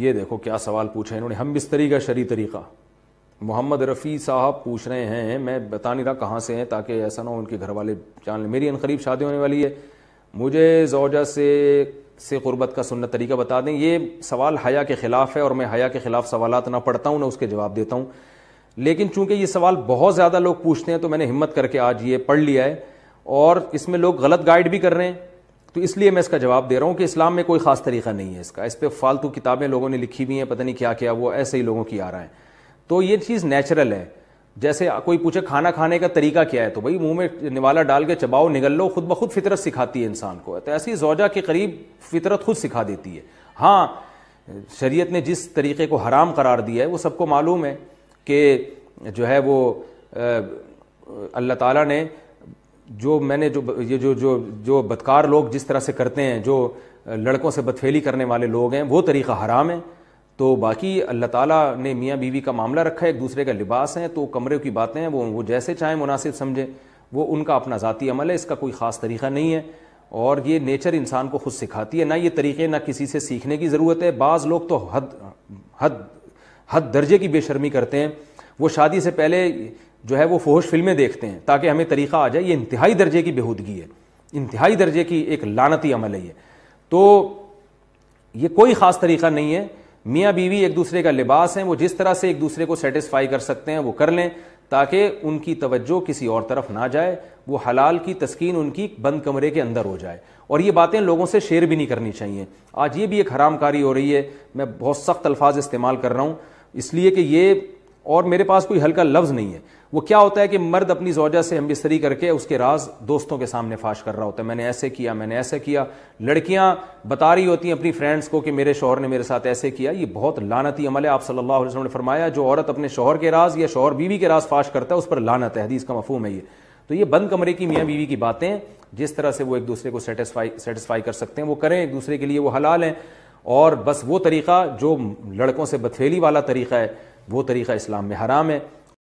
ये देखो क्या सवाल पूछा इन्होंने हम बिस्तरी का शरी तरीका मोहम्मद रफ़ी साहब पूछ रहे हैं मैं बता नहीं रहा कहाँ से हैं ताकि ऐसा ना हो उनके घर वाले जान लें मेरी अनकरीब शादी होने वाली है मुझे जोजा से से गुर्बत का सुनना तरीका बता दें ये सवाल हया के ख़िलाफ़ है और मैं हया के ख़िलाफ़ सवाल ना पढ़ता हूँ ना उसके जवाब देता हूँ लेकिन चूंकि ये सवाल बहुत ज़्यादा लोग पूछते हैं तो मैंने हिम्मत करके आज ये पढ़ लिया है और इसमें लोग गलत गाइड भी कर रहे हैं तो इसलिए मैं इसका जवाब दे रहा हूँ कि इस्लाम में कोई ख़ास तरीका नहीं है इसका इस पर फालतू किताबें लोगों ने लिखी हुई हैं पता नहीं क्या क्या वो ऐसे ही लोगों की आ रहा है तो ये चीज़ नेचुरल है जैसे कोई पूछे खाना खाने का तरीका क्या है तो भाई मुंह में निवाला डाल के चबाओ निगल लो खुद ब खुद फितरत सिखाती है इंसान को तो ऐसी जोजा के करीब फितरत खुद सिखा देती है हाँ शरीयत ने जिस तरीके को हराम करार दिया है वो सबको मालूम है कि जो है वो अल्लाह ताला ने जो मैंने जो ये जो जो जो बदकार लोग जिस तरह से करते हैं जो लड़कों से बदफेली करने वाले लोग हैं वो तरीका हराम है तो बाकी अल्लाह ताला ने मियाँ बीवी का मामला रखा है एक दूसरे का लिबास है तो कमरे की बातें हैं वो वो जैसे चाहें मुनासिब समझें वो उनका अपना ज़ाती अमल है इसका कोई ख़ास तरीका नहीं है और ये नेचर इंसान को खुद सिखाती है ना ये तरीके ना किसी से सीखने की ज़रूरत है बाज़ लोग तो हद हद हद दर्जे की बेशर्मी करते हैं वो शादी से पहले जो है वो फोहश फिल्में देखते हैं ताकि हमें तरीक़ा आ जाए ये इंतहाई दर्जे की बेहूदगी है इंतहाई दर्जे की एक लानती अमल है तो ये कोई ख़ास तरीक़ा नहीं है मियाँ बीवी एक दूसरे का लिबास है वो जिस तरह से एक दूसरे को सेटिस्फाई कर सकते हैं वो कर लें ताकि उनकी तवज्जो किसी और तरफ ना जाए वो हलाल की तस्कीन उनकी बंद कमरे के अंदर हो जाए और ये बातें लोगों से शेयर भी नहीं करनी चाहिए आज ये भी एक हरामकारी हो रही है मैं बहुत सख्त अल्फाज इस्तेमाल कर रहा हूँ इसलिए कि ये और मेरे पास कोई हल्का लफ्ज़ नहीं है वो क्या होता है कि मर्द अपनी जोजा से हम बिस्तरी करके उसके राज दोस्तों के सामने फाश कर रहा होता है मैंने ऐसे किया मैंने ऐसे किया लड़कियां बता रही होती हैं अपनी फ्रेंड्स को कि मेरे शोहर ने मेरे साथ ऐसे किया ये बहुत लानती अमल है आप सल्लल्लाहु अलैहि वसल्लम ने फरमाया जो औरत अपने शोहर के राज या शोहर बीवी के राज फाश करता है उस पर लानत है हदीस का मफहूम है ये तो ये बंद कमरे की मियाँ बीवी की बातें जिस तरह से वो एक दूसरे को सेटिस्फाई सेटिस्फाई कर सकते हैं वो करें एक दूसरे के लिए वो हलाल हैं और बस वो तरीका जो लड़कों से बथेली वाला तरीका है वो तरीका इस्लाम में हराम है